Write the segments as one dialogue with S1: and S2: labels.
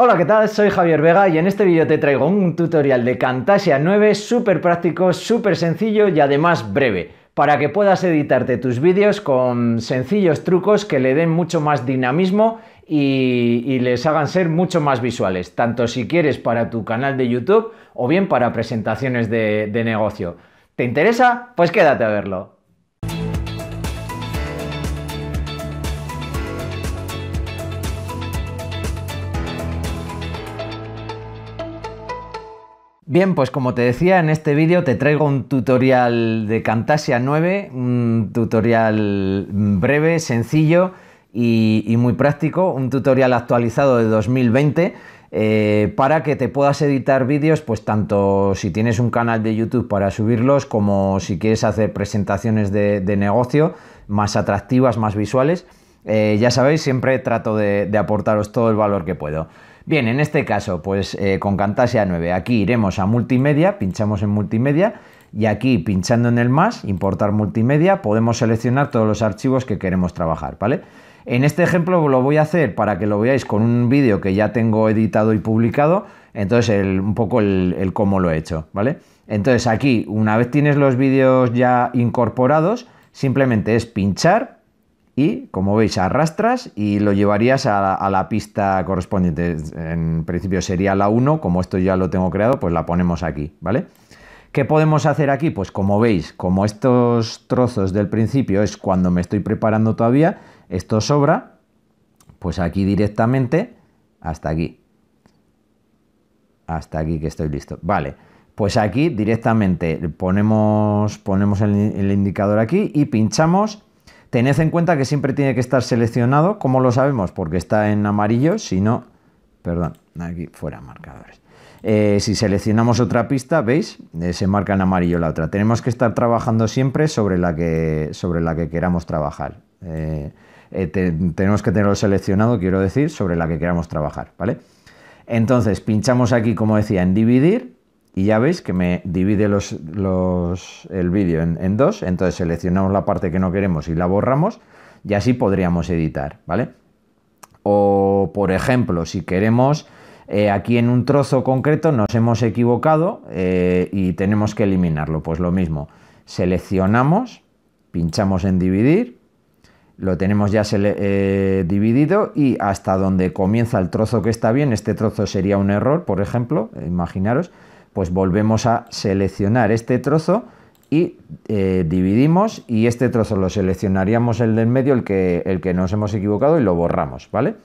S1: Hola, ¿qué tal? Soy Javier Vega y en este vídeo te traigo un tutorial de Camtasia 9 súper práctico, súper sencillo y además breve para que puedas editarte tus vídeos con sencillos trucos que le den mucho más dinamismo y, les hagan ser mucho más visuales, tanto si quieres para tu canal de YouTube o bien para presentaciones de negocio. ¿Te interesa? Pues quédate a verlo. Bien, pues como te decía, en este vídeo te traigo un tutorial de Camtasia 9, un tutorial breve, sencillo y, muy práctico, un tutorial actualizado de 2020 eh, para que te puedas editar vídeos, pues tanto si tienes un canal de YouTube para subirlos como si quieres hacer presentaciones de, negocio más atractivas, más visuales. Eh, ya sabéis, siempre trato de, de aportaros todo el valor que puedo. Bien, en este caso, pues eh, con Camtasia 9, aquí iremos a multimedia, pinchamos en multimedia y aquí pinchando en el más, importar multimedia, podemos seleccionar todos los archivos que queremos trabajar, ¿vale? En este ejemplo lo voy a hacer para que lo veáis con un vídeo que ya tengo editado y publicado, entonces un poco el cómo lo he hecho, ¿vale? Entonces aquí, una vez tienes los vídeos ya incorporados, simplemente es pinchar, y, como veis, arrastras y lo llevarías a, la pista correspondiente. En principio sería la 1, como esto ya lo tengo creado, pues la ponemos aquí, ¿vale? ¿Qué podemos hacer aquí? Pues como veis, como estos trozos del principio es cuando me estoy preparando todavía, esto sobra, pues aquí directamente hasta aquí. Hasta aquí que estoy listo. Vale, pues aquí directamente ponemos, ponemos el indicador aquí y pinchamos Tened en cuenta que siempre tiene que estar seleccionado, ¿cómo lo sabemos? Porque está en amarillo, si no, perdón, aquí fuera marcadores. Eh, si seleccionamos otra pista, ¿veis? Eh, se marca en amarillo la otra. Tenemos que estar trabajando siempre sobre la que, sobre la que queramos trabajar. Eh, tenemos que tenerlo seleccionado, quiero decir, sobre la que queramos trabajar, ¿vale? Entonces, pinchamos aquí, como decía, en dividir y ya veis que me divide los, el vídeo en, dos, entonces seleccionamos la parte que no queremos y la borramos y así podríamos editar, ¿vale? O por ejemplo, si queremos, eh, aquí en un trozo concreto nos hemos equivocado eh, y tenemos que eliminarlo, pues lo mismo, seleccionamos, pinchamos en dividir, lo tenemos ya eh, dividido y hasta donde comienza el trozo que está bien, este trozo sería un error, por ejemplo, imaginaros, pues volvemos a seleccionar este trozo y eh, dividimos y este trozo lo seleccionaríamos el del medio, el que, el que nos hemos equivocado y lo borramos, ¿vale?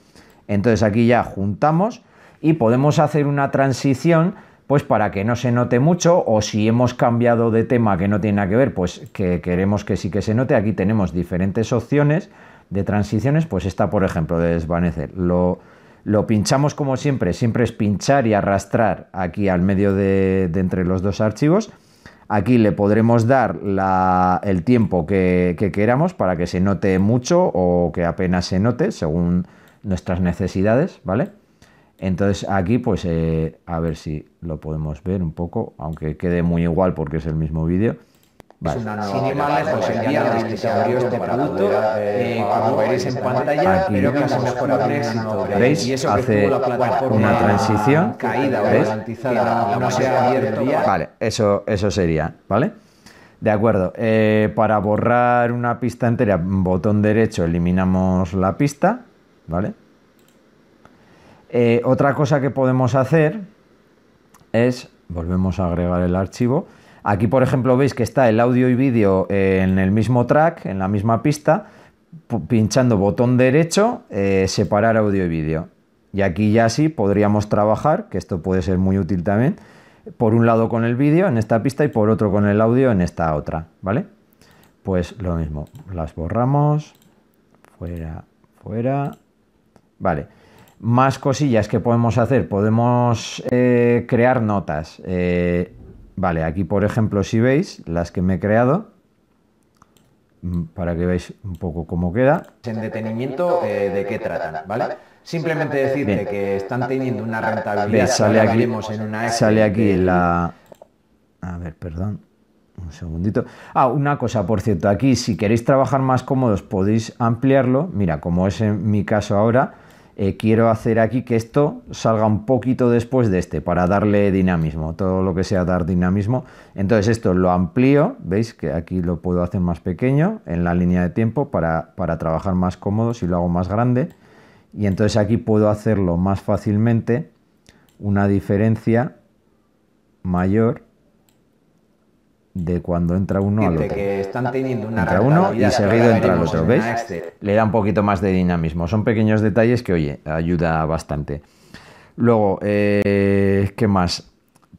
S1: Entonces aquí ya juntamos y podemos hacer una transición pues para que no se note mucho o si hemos cambiado de tema que no tiene nada que ver, pues que queremos que sí que se note. Aquí tenemos diferentes opciones de transiciones, pues esta por ejemplo de desvanecer. Lo, lo pinchamos como siempre, siempre es pinchar y arrastrar aquí al medio de, entre los dos archivos. Aquí le podremos dar la, el tiempo que, queramos para que se note mucho o que apenas se note según nuestras necesidades, ¿vale? Entonces aquí pues eh, a ver si lo podemos ver un poco, aunque quede muy igual porque es el mismo vídeo. Vale. Sin ir más lejos, el día de que se abrió este producto, eh, como eh, veréis en pantalla, aquí. creo que lo mejor éxito. ¿Veis? Y eso hace la plataforma una transición. Caída o abierto. Vale, eso, eso sería, ¿vale? De acuerdo, eh, para borrar una pista entera, botón derecho, eliminamos la pista, ¿vale? Eh, otra cosa que podemos hacer es, volvemos a agregar el archivo, Aquí, por ejemplo, veis que está el audio y vídeo eh, en el mismo track, en la misma pista, pinchando botón derecho, eh, separar audio y vídeo. Y aquí ya sí podríamos trabajar, que esto puede ser muy útil también, por un lado con el vídeo en esta pista y por otro con el audio en esta otra, ¿vale? Pues lo mismo, las borramos, fuera, fuera, vale. Más cosillas que podemos hacer, podemos eh, crear notas. Vale, aquí por ejemplo, si veis las que me he creado, mm, para que veáis un poco cómo queda. En detenimiento, eh, ¿de qué tratan? ¿Vale? Simplemente decirte que están teniendo una rentabilidad. sale aquí, en sale aquí la... A ver, perdón. Un segundito. Ah, una cosa, por cierto, aquí si queréis trabajar más cómodos podéis ampliarlo. Mira, como es en mi caso ahora, eh, quiero hacer aquí que esto salga un poquito después de este para darle dinamismo, todo lo que sea dar dinamismo. Entonces esto lo amplío, veis que aquí lo puedo hacer más pequeño en la línea de tiempo para, para trabajar más cómodo si lo hago más grande. Y entonces aquí puedo hacerlo más fácilmente, una diferencia mayor de cuando entra uno al otro. Que están teniendo una entra uno y seguido entra el otro, ¿veis? Este. Le da un poquito más de dinamismo. Son pequeños detalles que, oye, ayuda bastante. Luego, eh, ¿qué más?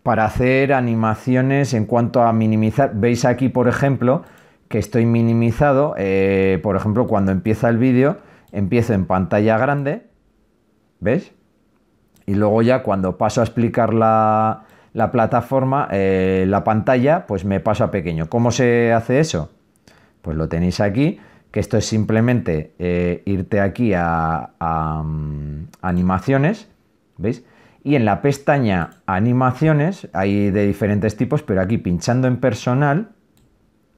S1: Para hacer animaciones en cuanto a minimizar, veis aquí, por ejemplo, que estoy minimizado. Eh, por ejemplo, cuando empieza el vídeo, empiezo en pantalla grande, ¿veis? Y luego ya cuando paso a explicar la, la plataforma, eh, la pantalla, pues me pasa pequeño. ¿Cómo se hace eso? Pues lo tenéis aquí, que esto es simplemente eh, irte aquí a, mm, animaciones, ¿veis? Y en la pestaña animaciones, hay de diferentes tipos, pero aquí pinchando en personal,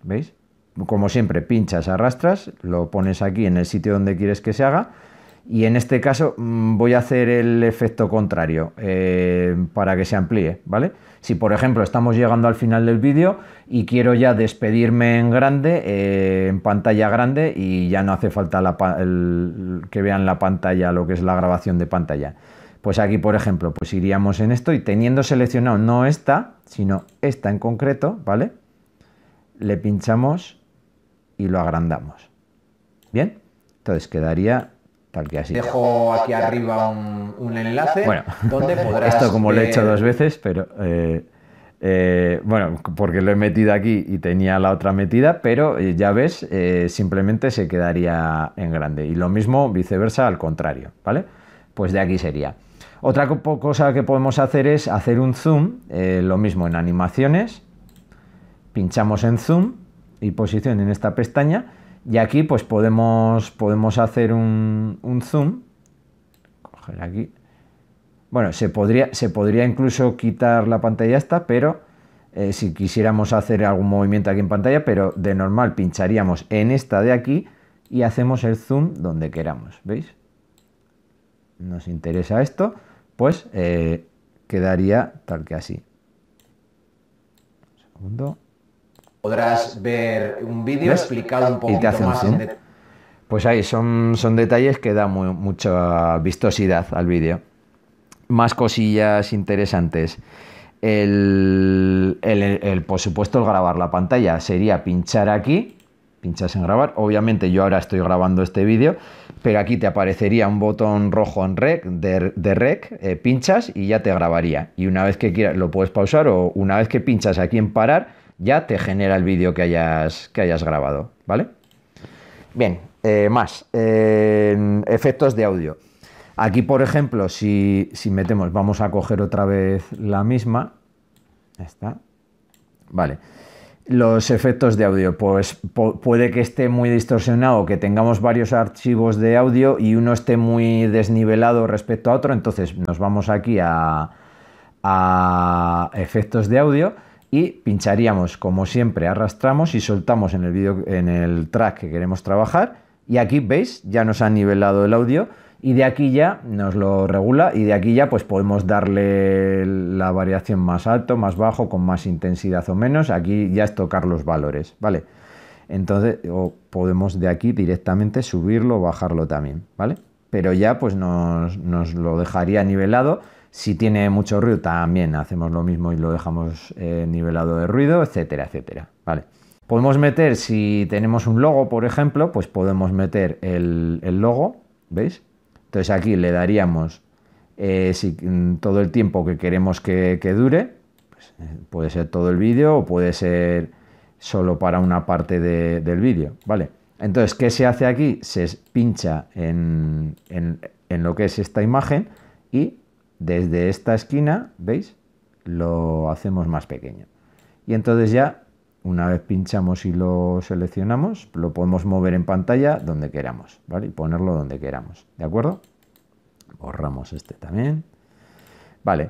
S1: ¿veis? Como siempre, pinchas, arrastras, lo pones aquí en el sitio donde quieres que se haga y en este caso mm, voy a hacer el efecto contrario eh, para que se amplíe, ¿vale? Si por ejemplo estamos llegando al final del vídeo y quiero ya despedirme en grande, eh, en pantalla grande y ya no hace falta que vean la pantalla, lo que es la grabación de pantalla. Pues aquí por ejemplo, pues iríamos en esto y teniendo seleccionado no esta, sino esta en concreto, ¿vale? Le pinchamos y lo agrandamos. Bien, entonces quedaría así. Dejo aquí arriba un, enlace donde podrás. Esto como lo he hecho dos veces, pero. Eh, eh, bueno, porque lo he metido aquí y tenía la otra metida, pero eh, ya ves, simplemente se quedaría en grande. Y lo mismo viceversa al contrario, ¿vale? Pues de aquí sería. Otra cosa que podemos hacer es hacer un zoom, lo mismo en animaciones, pinchamos en zoom y posición en esta pestaña y aquí pues podemos, podemos hacer un, zoom. Coger aquí. Bueno, se podría, se podría incluso quitar la pantalla esta, pero eh, si quisiéramos hacer algún movimiento aquí en pantalla, pero de normal pincharíamos en esta de aquí y hacemos el zoom donde queramos, ¿veis? Nos interesa esto, pues eh, quedaría tal que así. segundo podrás ver un vídeo explicado un poco más Pues ahí son, son detalles que dan mucha vistosidad al vídeo. Más cosillas interesantes. El, por supuesto, el grabar la pantalla sería pinchar aquí, pinchas en grabar. Obviamente yo ahora estoy grabando este vídeo, pero aquí te aparecería un botón rojo en rec, de, rec, eh, pinchas y ya te grabaría. Y una vez que quieras, lo puedes pausar o una vez que pinchas aquí en parar, ya te genera el vídeo que hayas, que hayas grabado, ¿vale? Bien, eh, más, efectos de audio. Aquí, por ejemplo, si, metemos, vamos a coger otra vez la misma, está, vale. Los efectos de audio, pues puede que esté muy distorsionado, que tengamos varios archivos de audio y uno esté muy desnivelado respecto a otro, entonces nos vamos aquí a, a efectos de audio y pincharíamos como siempre, arrastramos y soltamos en el, vídeo en el track que queremos trabajar y aquí veis, ya nos ha nivelado el audio y de aquí ya nos lo regula y de aquí ya pues podemos darle la variación más alto, más bajo, con más intensidad o menos, aquí ya es tocar los valores, ¿vale? Entonces, o podemos de aquí directamente subirlo o bajarlo también, ¿vale? Pero ya pues nos, nos lo dejaría nivelado si tiene mucho ruido, también hacemos lo mismo y lo dejamos eh, nivelado de ruido, etcétera, etcétera. Vale. Podemos meter, si tenemos un logo, por ejemplo, pues podemos meter el, logo, ¿veis? Entonces aquí le daríamos eh, si, mm, todo el tiempo que queremos que, dure, pues, eh, puede ser todo el vídeo o puede ser solo para una parte del vídeo, ¿vale? Entonces, ¿qué se hace aquí? Se pincha en lo que es esta imagen y desde esta esquina, ¿veis? Lo hacemos más pequeño. Y entonces ya, una vez pinchamos y lo seleccionamos, lo podemos mover en pantalla donde queramos, ¿vale? Y ponerlo donde queramos, ¿de acuerdo? Borramos este también. Vale.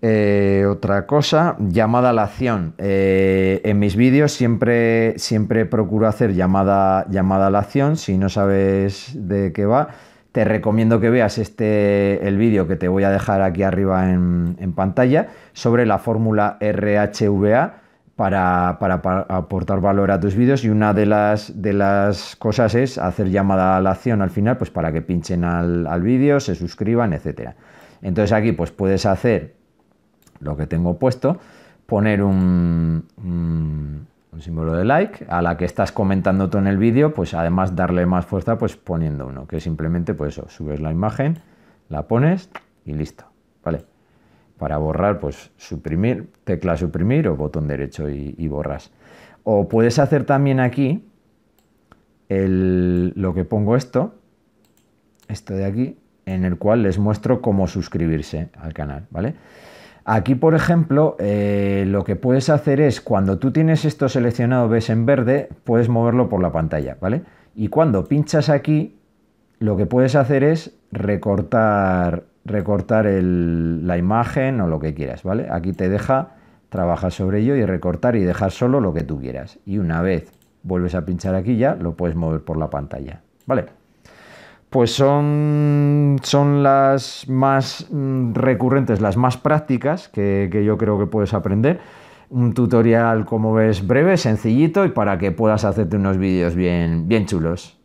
S1: Eh, otra cosa, llamada a la acción. Eh, en mis vídeos siempre, siempre procuro hacer llamada, llamada a la acción. Si no sabes de qué va, te recomiendo que veas este, el vídeo que te voy a dejar aquí arriba en, pantalla sobre la fórmula RHVA para, aportar valor a tus vídeos y una de las, de las cosas es hacer llamada a la acción al final pues para que pinchen al, vídeo, se suscriban, etc. Entonces aquí pues puedes hacer lo que tengo puesto, poner un un símbolo de like, a la que estás comentando tú en el vídeo, pues además darle más fuerza pues poniendo uno, que simplemente pues eso, subes la imagen, la pones y listo, ¿vale? Para borrar, pues suprimir, tecla suprimir o botón derecho y, borras. O puedes hacer también aquí el, lo que pongo esto, esto de aquí, en el cual les muestro cómo suscribirse al canal, ¿vale? Aquí, por ejemplo, eh, lo que puedes hacer es, cuando tú tienes esto seleccionado, ves en verde, puedes moverlo por la pantalla, ¿vale? Y cuando pinchas aquí, lo que puedes hacer es recortar, recortar la imagen o lo que quieras, ¿vale? Aquí te deja trabajar sobre ello y recortar y dejar solo lo que tú quieras. Y una vez vuelves a pinchar aquí ya, lo puedes mover por la pantalla, ¿vale? pues son, las más mm, recurrentes, las más prácticas que, yo creo que puedes aprender. Un tutorial, como ves, breve, sencillito y para que puedas hacerte unos vídeos bien chulos.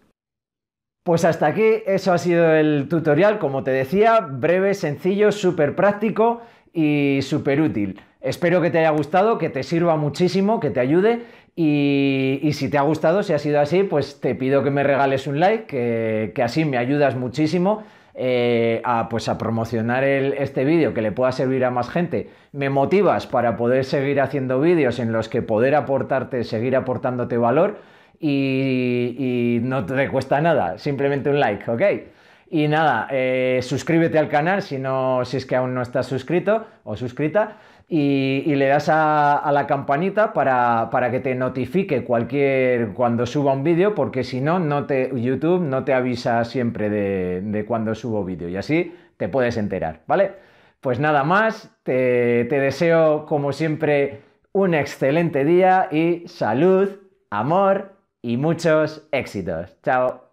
S1: Pues hasta aquí, eso ha sido el tutorial, como te decía, breve, sencillo, súper práctico y súper útil. Espero que te haya gustado, que te sirva muchísimo, que te ayude y, si te ha gustado, si ha sido así, pues te pido que me regales un like, que, así me ayudas muchísimo. Eh, a, pues a promocionar este vídeo que le pueda servir a más gente, me motivas para poder seguir haciendo vídeos en los que poder aportarte, seguir aportándote valor y, y no te cuesta nada, simplemente un like, ¿ok? Y nada, eh, suscríbete al canal si, no, si es que aún no estás suscrito o suscrita. Y, le das a, la campanita para, que te notifique cualquier cuando suba un vídeo, porque si no, no YouTube no te avisa siempre de, de cuando subo vídeo. Y así te puedes enterar, ¿vale? Pues nada más, te deseo como siempre un excelente día y salud, amor y muchos éxitos. Chao.